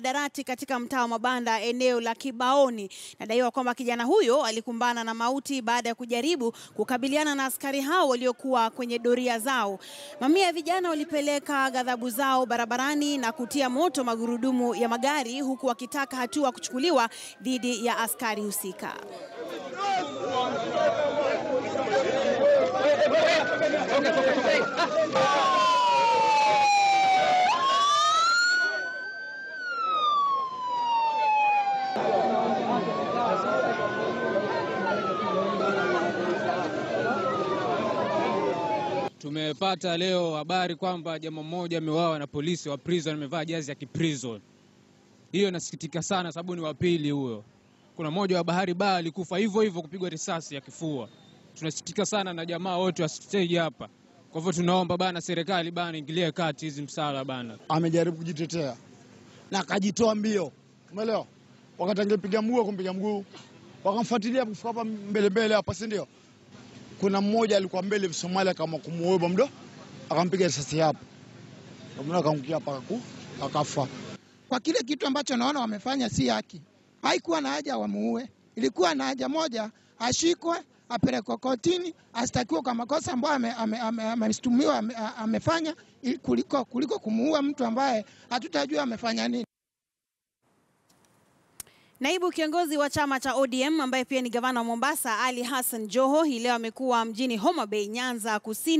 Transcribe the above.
mihadarati katika mtaa wa Mabanda eneo la Kibaoni. Nadaiwa kwamba kijana huyo alikumbana na mauti baada ya kujaribu kukabiliana na askari hao waliokuwa kwenye doria zao. Mamia ya vijana walipeleka ghadhabu zao barabarani na kutia moto magurudumu ya magari huku wakitaka hatua kuchukuliwa dhidi ya askari husika. Okay, okay. Tumepata leo habari kwamba jamaa mmoja ameuawa na polisi wa prison, amevaa jazi ya kiprison. Hiyo nasikitika sana, sababu ni wapili huyo. Kuna mmoja wa bahari ba alikufa hivyo hivyo, kupigwa risasi ya kifua. Tunasikitika sana na jamaa wote wa stage hapa. Kwa hivyo tunaomba bana, serikali bana, ingilie kati hizi msala bana. Amejaribu kujitetea na akajitoa mbio, umeelewa? Wakati angepiga mguu kumpiga mguu, wakamfuatilia kufika hapa mbele mbele hapa, si ndio? kuna mmoja alikuwa mbele Somalia kama kumuweba mdo akampiga risasi hapo, mbona akaangukia paka ku akafa. Kwa kile kitu ambacho naona wamefanya si haki, haikuwa na haja wamuue, ilikuwa na haja moja ashikwe apelekwe kotini astakiwe kwa makosa ambayo ame, amefanya, kuliko, kuliko kumuua mtu ambaye hatutajua amefanya nini. Naibu kiongozi wa chama cha ODM ambaye pia ni gavana wa Mombasa, Ali Hassan Joho, hii leo amekuwa mjini Homa Bay, Nyanza Kusini.